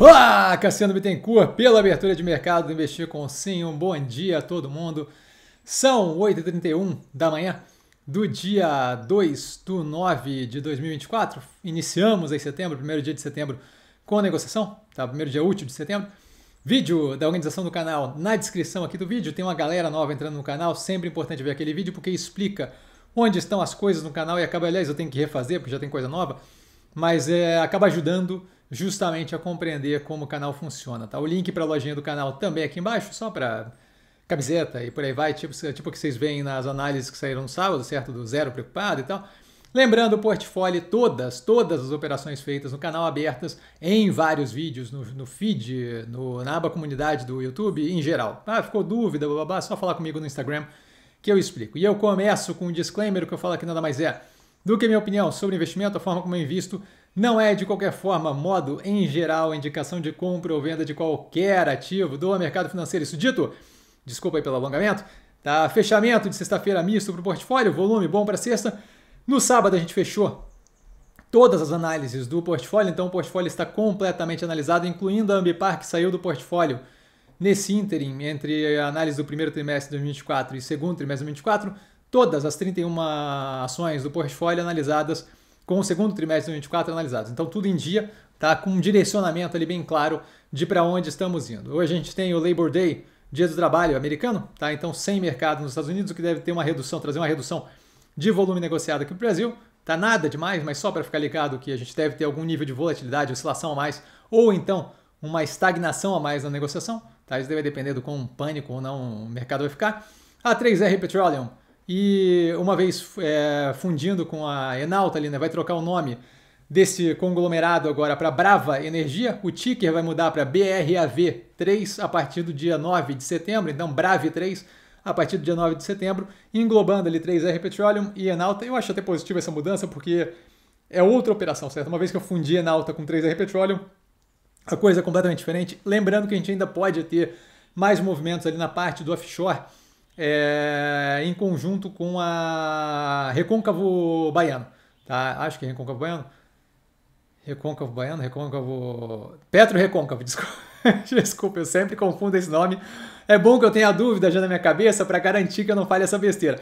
Olá, Cassiano Bittencourt, pela abertura de mercado do Investir com Sim. Um bom dia a todo mundo. São 8h31 da manhã do dia 2 do 9 de 2024. Iniciamos aí setembro, primeiro dia de setembro, com a negociação, tá? Primeiro dia útil de setembro. Vídeo da organização do canal na descrição aqui do vídeo. Tem uma galera nova entrando no canal. Sempre importante ver aquele vídeo porque explica onde estão as coisas no canal e acaba, aliás, eu tenho que refazer porque já tem coisa nova mas é, acaba ajudando justamente a compreender como o canal funciona. Tá? O link para a lojinha do canal também aqui embaixo, só para camiseta e por aí vai, tipo, tipo que vocês veem nas análises que saíram no sábado, certo? Do zero preocupado e tal. Lembrando o portfólio, todas, todas as operações feitas no canal abertas em vários vídeos, no, no feed, no, na aba comunidade do YouTube em geral. Ah, ficou dúvida, babá, só falar comigo no Instagram que eu explico. E eu começo com um disclaimer que eu falo que nada mais é do que minha opinião sobre investimento, a forma como eu invisto não é de qualquer forma, modo em geral, indicação de compra ou venda de qualquer ativo do mercado financeiro. Isso dito, desculpa aí pelo alongamento, tá? Fechamento de sexta-feira misto para o portfólio, volume bom para sexta. No sábado a gente fechou todas as análises do portfólio, então o portfólio está completamente analisado, incluindo a Ambipar que saiu do portfólio nesse ínterim entre a análise do primeiro trimestre de 2024 e segundo trimestre de 2024 todas as 31 ações do portfólio analisadas com o segundo trimestre de 2024 analisados. Então tudo em dia, tá com um direcionamento ali bem claro de para onde estamos indo. Hoje a gente tem o Labor Day, Dia do Trabalho americano, tá? Então sem mercado nos Estados Unidos, o que deve ter uma redução, trazer uma redução de volume negociado aqui no Brasil. Tá nada demais, mas só para ficar ligado que a gente deve ter algum nível de volatilidade, oscilação a mais, ou então uma estagnação a mais na negociação. Tá? Isso deve depender do quão pânico ou não o mercado vai ficar. A 3R Petroleum e uma vez é, fundindo com a Enalta ali, né, vai trocar o nome desse conglomerado agora para Brava Energia. O ticker vai mudar para BRAV3 a partir do dia 9 de setembro, então brave 3 a partir do dia 9 de setembro, englobando ali 3R Petroleum e Enalta. Eu acho até positiva essa mudança porque é outra operação, certo? Uma vez que eu fundi Enalta com 3R Petroleum, a coisa é completamente diferente. Lembrando que a gente ainda pode ter mais movimentos ali na parte do offshore é, em conjunto com a Recôncavo Baiano. Tá? Acho que é Recôncavo Baiano. Recôncavo Baiano, Recôncavo. Petro Recôncavo, desculpa. desculpa, eu sempre confundo esse nome. É bom que eu tenha dúvida já na minha cabeça para garantir que eu não fale essa besteira.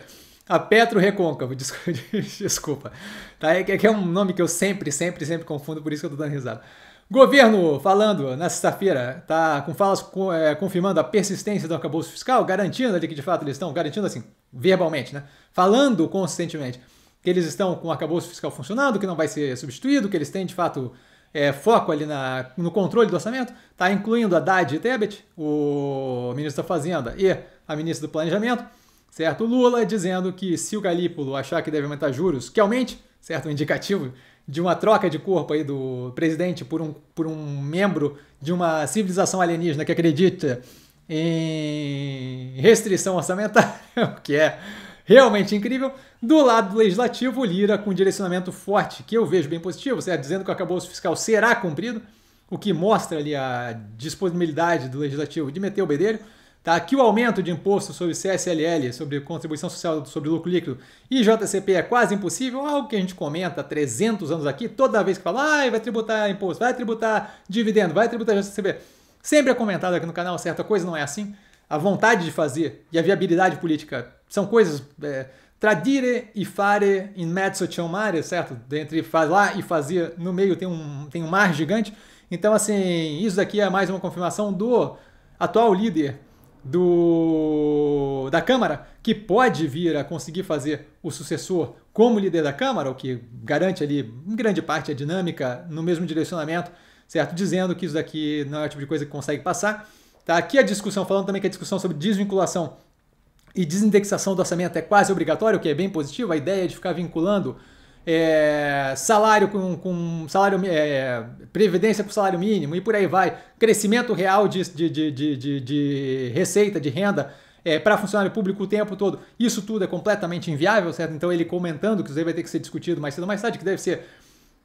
A Petro Recôncavo, desculpa. Tá? É, é que é um nome que eu sempre, sempre, sempre confundo, por isso que eu tô dando risada. Governo falando na sexta-feira, tá com falas é, confirmando a persistência do arcabouço fiscal, garantindo ali que de fato eles estão, garantindo assim, verbalmente, né? Falando consistentemente que eles estão com o arcabouço fiscal funcionando, que não vai ser substituído, que eles têm de fato é, foco ali na, no controle do orçamento, tá incluindo a Dade Tebet, o ministro da Fazenda e a ministra do Planejamento, certo? Lula dizendo que se o Galípolo achar que deve aumentar juros, que aumente, certo? Um indicativo de uma troca de corpo aí do presidente por um, por um membro de uma civilização alienígena que acredita em restrição orçamentária, o que é realmente incrível. Do lado do legislativo, Lira com um direcionamento forte, que eu vejo bem positivo, certo? dizendo que o acabouço fiscal será cumprido, o que mostra ali a disponibilidade do legislativo de meter o bedelho. Tá, aqui o aumento de imposto sobre CSLL, sobre contribuição social sobre lucro líquido e JCP é quase impossível, algo que a gente comenta há 300 anos aqui, toda vez que fala, ah, vai tributar imposto, vai tributar dividendo, vai tributar JCP. Sempre é comentado aqui no canal, certa coisa não é assim. A vontade de fazer e a viabilidade política são coisas. É, tradire e fare in mezzo c'è un mare, certo? Entre falar e fazer, no meio tem um, tem um mar gigante. Então, assim, isso daqui é mais uma confirmação do atual líder do da Câmara, que pode vir a conseguir fazer o sucessor como líder da Câmara, o que garante ali em grande parte a dinâmica no mesmo direcionamento, certo? Dizendo que isso daqui não é o tipo de coisa que consegue passar. Tá? Aqui a discussão, falando também que a discussão sobre desvinculação e desindexação do orçamento é quase obrigatória, o que é bem positivo, a ideia é de ficar vinculando é, salário com, com salário é, previdência com salário mínimo e por aí vai, crescimento real de, de, de, de, de receita, de renda é, para funcionário público o tempo todo. Isso tudo é completamente inviável, certo? Então ele comentando que isso aí vai ter que ser discutido mais cedo ou mais tarde, que deve ser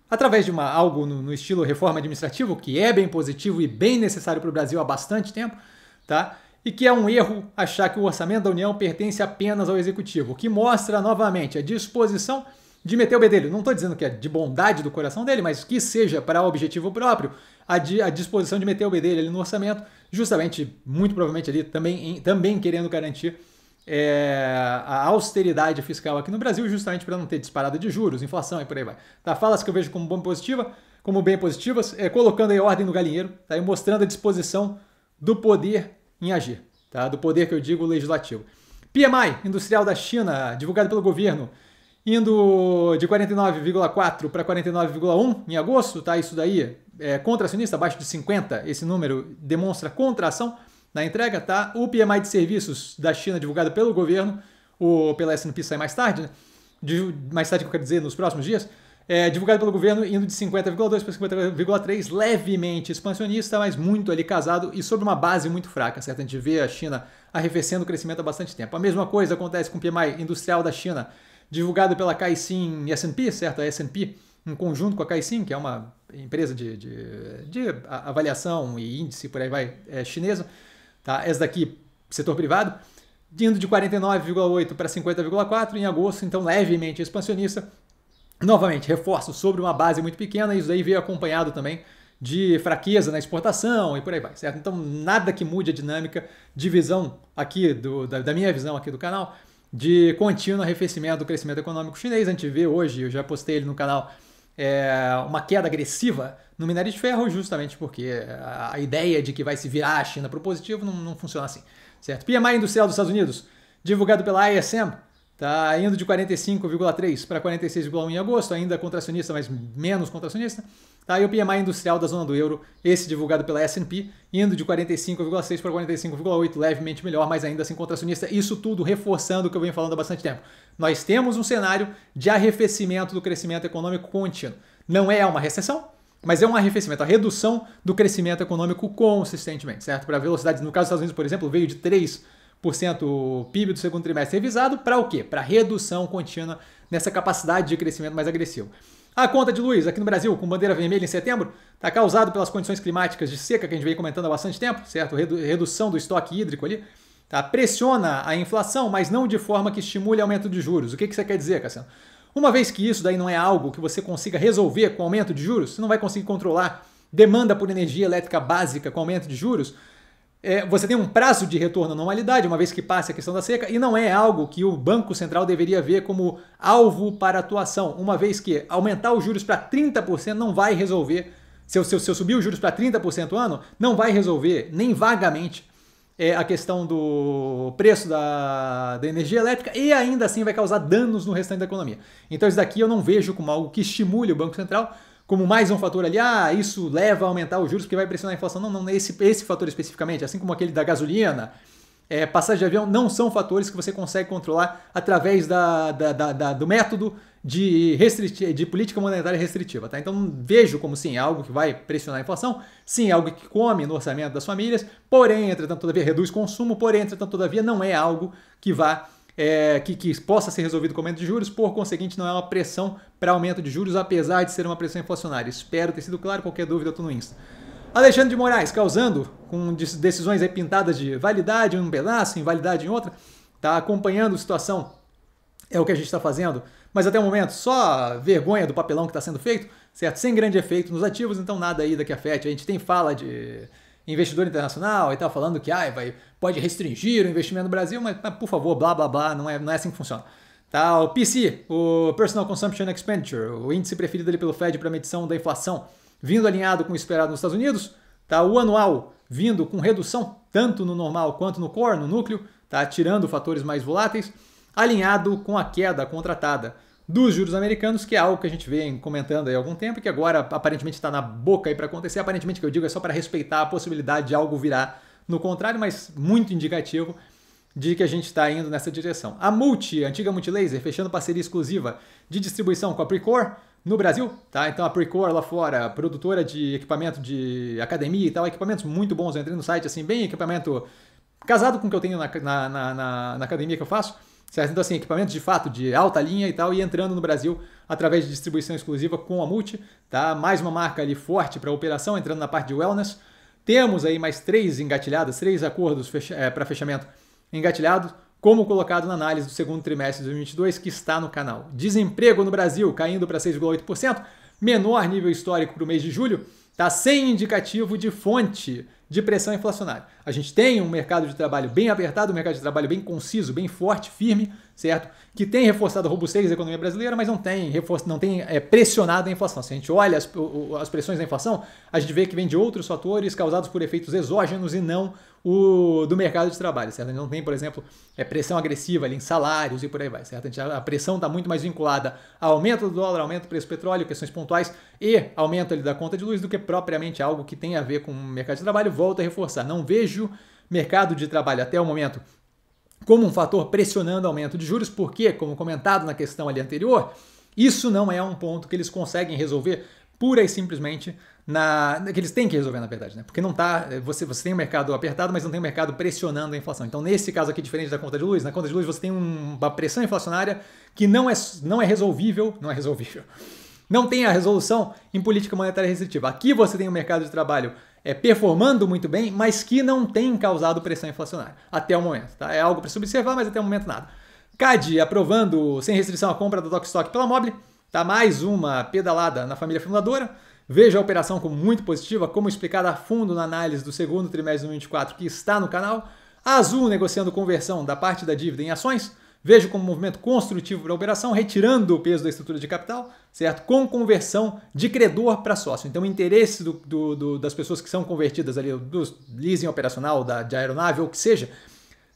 através de uma, algo no, no estilo reforma administrativa, que é bem positivo e bem necessário para o Brasil há bastante tempo, tá? e que é um erro achar que o orçamento da União pertence apenas ao Executivo, o que mostra novamente a disposição de meter o bedelho. Não estou dizendo que é de bondade do coração dele, mas que seja para objetivo próprio a, di, a disposição de meter o bedelho ali no orçamento, justamente, muito provavelmente ali também, em, também querendo garantir é, a austeridade fiscal aqui no Brasil, justamente para não ter disparada de juros, inflação e por aí vai. Tá, falas que eu vejo como bom positiva, como bem positivas, é, colocando aí ordem no galinheiro, tá, mostrando a disposição do poder em agir, tá, do poder que eu digo legislativo. PMI, industrial da China, divulgado pelo governo, indo de 49,4 para 49,1 em agosto, tá? Isso daí é contracionista, abaixo de 50, esse número demonstra contração na entrega, tá? O PMI de serviços da China divulgado pelo governo, o, pela S&P sai mais tarde, né? mais tarde que eu quero dizer, nos próximos dias, é, divulgado pelo governo, indo de 50,2 para 50,3, levemente expansionista, mas muito ali casado e sobre uma base muito fraca, certo? A gente vê a China arrefecendo o crescimento há bastante tempo. A mesma coisa acontece com o PMI industrial da China, divulgado pela Kaisin S&P, certo? A S&P em conjunto com a Kaisin, que é uma empresa de, de, de avaliação e índice, por aí vai, é chinesa. Tá? Essa daqui, setor privado, indo de 49,8 para 50,4 em agosto, então levemente expansionista. Novamente, reforço sobre uma base muito pequena, isso daí veio acompanhado também de fraqueza na exportação e por aí vai, certo? Então, nada que mude a dinâmica de visão aqui, do, da, da minha visão aqui do canal, de contínuo arrefecimento do crescimento econômico chinês. A gente vê hoje, eu já postei ele no canal, é, uma queda agressiva no minério de ferro, justamente porque a, ideia de que vai se virar a China para o positivo não, não, funciona assim, certo? PMI industrial dos Estados Unidos, divulgado pela ISM, está indo de 45,3 para 46,1 em agosto, ainda contracionista, mas menos contracionista. Tá? E o PMI industrial da zona do euro, esse divulgado pela S&P, indo de 45,6 para 45,8, levemente melhor, mas ainda assim contracionista. Isso tudo reforçando o que eu venho falando há bastante tempo. Nós temos um cenário de arrefecimento do crescimento econômico contínuo. Não é uma recessão, mas é um arrefecimento, a redução do crescimento econômico consistentemente, certo? Para velocidades, no caso dos Estados Unidos, por exemplo, veio de 3 PIB do segundo trimestre revisado para o quê? Para redução contínua nessa capacidade de crescimento mais agressivo. A conta de luz aqui no Brasil, com bandeira vermelha em setembro, está causado pelas condições climáticas de seca que a gente vem comentando há bastante tempo, certo? redução do estoque hídrico ali. Tá? Pressiona a inflação, mas não de forma que estimule aumento de juros. O que, que você quer dizer, Cassiano? Uma vez que isso daí não é algo que você consiga resolver com aumento de juros, você não vai conseguir controlar demanda por energia elétrica básica com aumento de juros, é, você tem um prazo de retorno à normalidade, uma vez que passe a questão da seca, e não é algo que o Banco Central deveria ver como alvo para atuação, uma vez que aumentar os juros para 30% não vai resolver. Se eu, se eu, se eu subir os juros para 30% ano, não vai resolver nem vagamente é, a questão do preço da, da energia elétrica e ainda assim vai causar danos no restante da economia. Então, isso daqui eu não vejo como algo que estimule o Banco Central como mais um fator ali, ah, isso leva a aumentar os juros porque vai pressionar a inflação. Não, não, esse, esse fator especificamente, assim como aquele da gasolina, é, passagem de avião, não são fatores que você consegue controlar através da, da, da, da do método de, de política monetária restritiva. Tá? Então vejo como sim, é algo que vai pressionar a inflação, sim, é algo que come no orçamento das famílias, porém, entretanto, todavia, reduz consumo, porém, entretanto, todavia, não é algo que vá é, que, que, possa ser resolvido com aumento de juros, por conseguinte, não é uma pressão para aumento de juros, apesar de ser uma pressão inflacionária. Espero ter sido claro, qualquer dúvida eu tô no Insta. Alexandre de Moraes, causando, com decisões pintadas de validade em um pedaço, invalidade em outra, tá acompanhando a situação, é o que a gente está fazendo, mas até o momento só vergonha do papelão que está sendo feito, certo? Sem grande efeito nos ativos, então nada aí daqui a afete. A gente tem fala de investidor internacional e tal, falando que ah, vai, pode restringir o investimento no Brasil, mas, mas por favor, blá blá blá, não é, não é assim que funciona. Tá, o PC, o Personal Consumption Expenditure, o índice preferido ali pelo Fed para medição da inflação, vindo alinhado com o esperado nos Estados Unidos. Tá, o anual vindo com redução tanto no normal quanto no core, no núcleo, tá, tirando fatores mais voláteis, alinhado com a queda contratada dos juros americanos, que é algo que a gente vem comentando há algum tempo que agora aparentemente está na boca aí para acontecer. Aparentemente, que eu digo, é só para respeitar a possibilidade de algo virar no contrário, mas muito indicativo de que a gente está indo nessa direção. A Multi, a antiga Multilaser, fechando parceria exclusiva de distribuição com a Precor no Brasil, tá? Então a Precor lá fora, produtora de equipamento de academia e tal, equipamentos muito bons. Eu entrei no site assim, bem equipamento casado com o que eu tenho na, na, na, na academia que eu faço. Certo? Então, assim, equipamentos de fato de alta linha e tal, e entrando no Brasil através de distribuição exclusiva com a Multi, tá? Mais uma marca ali forte para operação, entrando na parte de wellness. Temos aí mais três engatilhadas, três acordos fecha é, eh, para fechamento engatilhados, como colocado na análise do segundo trimestre de 2022, que está no canal. Desemprego no Brasil caindo para 6,8%, menor nível histórico para o mês de julho, tá? Sem indicativo de fonte de pressão inflacionária. A gente tem um mercado de trabalho bem apertado, um mercado de trabalho bem conciso, bem forte, firme, certo? Que tem reforçado a robustez da economia brasileira, mas não tem, reforço, não tem é, pressionado a inflação. Se a gente olha as, as pressões da inflação, a gente vê que vem de outros fatores causados por efeitos exógenos e não o do mercado de trabalho, certo? A gente não tem, por exemplo, é, pressão agressiva ali em salários e por aí vai, certo? A, gente, a pressão está muito mais vinculada a aumento do dólar, aumento do preço do petróleo, questões pontuais e aumento ali da conta de luz do que propriamente algo que tem a ver com o mercado de trabalho. Volto a reforçar, não vejo mercado de trabalho até o momento como um fator pressionando o aumento de juros, porque, como comentado na questão ali anterior, isso não é um ponto que eles conseguem resolver pura e simplesmente na que eles têm que resolver na verdade, né? Porque não tá eh, você você tem um mercado apertado, mas não tem um mercado pressionando a inflação. Então nesse caso aqui diferente da conta de luz, na conta de luz você tem uma pressão inflacionária que não é não é resolvível, não é resolvível. Não tem a resolução em política monetária restritiva. Aqui você tem um mercado de trabalho é, performando muito bem, mas que não tem causado pressão inflacionária até o momento. Tá? É algo para se observar, mas até o momento nada. CAD aprovando sem restrição a compra da Stock pela Mobile. Tá mais uma pedalada na família fundadora. Veja a operação como muito positiva, como explicada a fundo na análise do segundo trimestre de 2024 que está no canal. A Azul negociando conversão da parte da dívida em ações. Vejo como um movimento construtivo para a operação, retirando o peso da estrutura de capital, certo? Com conversão de credor para sócio. Então, o interesse do, do, do, das pessoas que são convertidas ali, do leasing operacional, da, de aeronave ou o que seja,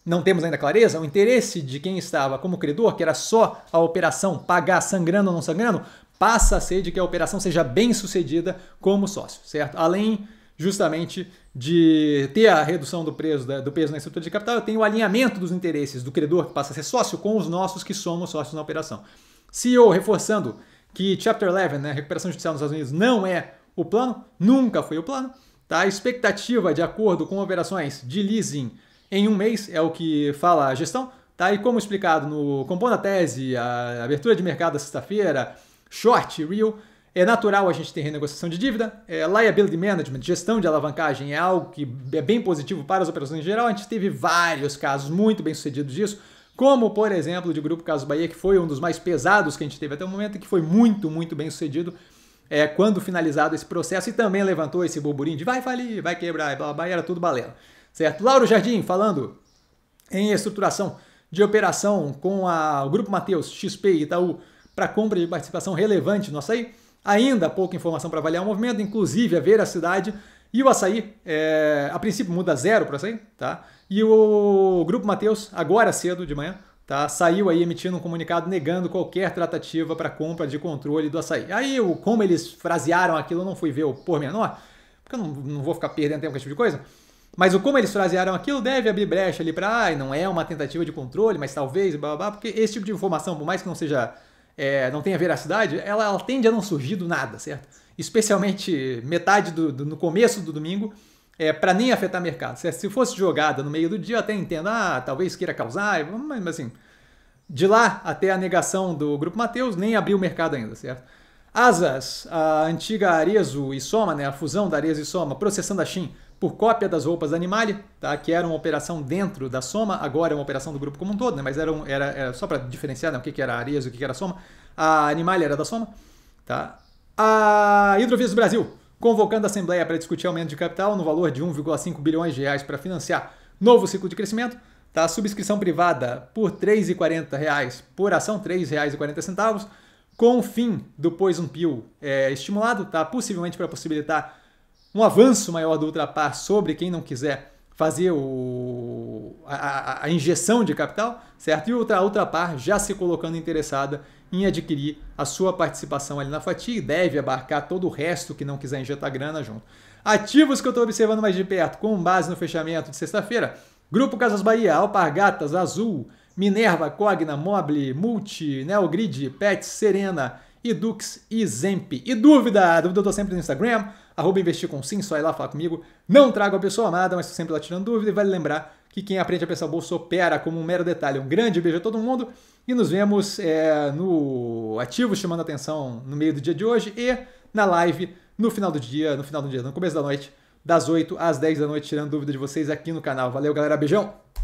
não temos ainda clareza, o interesse de quem estava como credor, que era só a operação pagar sangrando ou não sangrando, passa a ser de que a operação seja bem sucedida como sócio, certo? Além justamente de ter a redução do preço do peso na estrutura de capital, eu tenho o alinhamento dos interesses do credor que passa a ser sócio com os nossos que somos sócios na operação. CEO reforçando que Chapter 11, né, recuperação judicial nos Estados Unidos, não é o plano, nunca foi o plano. Tá? A expectativa de acordo com operações de leasing em um mês é o que fala a gestão. Tá? E como explicado no Compondo a Tese, a abertura de mercado sexta-feira, short, real, é natural a gente ter renegociação de dívida. É, liability management, gestão de alavancagem, é algo que é bem positivo para as operações em geral. A gente teve vários casos muito bem sucedidos disso, como por exemplo de Grupo Caso Bahia, que foi um dos mais pesados que a gente teve até o momento e que foi muito, muito bem sucedido é, quando finalizado esse processo e também levantou esse burburinho de vai falir, vai quebrar, blá, blá, era tudo balela. Certo? Lauro Jardim falando em estruturação de operação com a, o Grupo Mateus, XP e Itaú para compra de participação relevante no açaí. Ainda pouca informação para avaliar o movimento, inclusive a veracidade. E o açaí, é, a princípio muda zero para o açaí, tá? E o Grupo Mateus, agora cedo de manhã, tá? saiu aí emitindo um comunicado negando qualquer tratativa para compra de controle do açaí. Aí, o, como eles frasearam aquilo, eu não fui ver o pormenor, porque eu não, não vou ficar perdendo tempo com esse tipo de coisa. Mas o como eles frasearam aquilo deve abrir brecha ali para, ah, não é uma tentativa de controle, mas talvez, blá, blá, blá, porque esse tipo de informação, por mais que não seja é, não tenha veracidade, ela, ela tende a não surgir do nada, certo? Especialmente metade do, do no começo do domingo, é, para nem afetar mercado. Certo? Se fosse jogada no meio do dia, eu até entendo, ah, talvez queira causar, mas assim, de lá até a negação do Grupo Mateus, nem abriu o mercado ainda, certo? Asas, a antiga Arezo e Soma, né, a fusão da Arezo e Soma, processando a Shin, por cópia das roupas da Animale, tá? que era uma operação dentro da Soma, agora é uma operação do grupo como um todo, né? mas era, um, era, era só para diferenciar né? o que, que era Arias e o que, que era Soma. A Animale era da Soma. Tá? A Hidrovias do Brasil, convocando a Assembleia para discutir aumento de capital no valor de 1,5 bilhões de reais para financiar novo ciclo de crescimento. Tá? Subscrição privada por R$ 3,40 por ação, R$ 3,40, com o fim do Poison Pill é, estimulado, tá? possivelmente para possibilitar um avanço maior do Ultrapar sobre quem não quiser fazer o, a, a, a injeção de capital, certo? E o Ultra, Ultrapar já se colocando interessada em adquirir a sua participação ali na fatia e deve abarcar todo o resto que não quiser injetar grana junto. Ativos que eu estou observando mais de perto, com base no fechamento de sexta-feira, Grupo Casas Bahia, Alpargatas, Azul, Minerva, Cogna, Mobile, Multi, Neogrid, Pet, Serena, Edux e Zemp. E dúvida? A dúvida eu estou sempre no Instagram, arroba investir com sim, só ir lá falar comigo. Não trago a pessoa amada, mas estou sempre lá tirando dúvida. E vale lembrar que quem aprende a pensar bolsa opera como um mero detalhe. Um grande beijo a todo mundo e nos vemos é, no Ativo Chamando Atenção no meio do dia de hoje e na live no final do dia, no final do dia, no começo da noite, das 8 às 10 da noite, tirando dúvida de vocês aqui no canal. Valeu, galera. Beijão!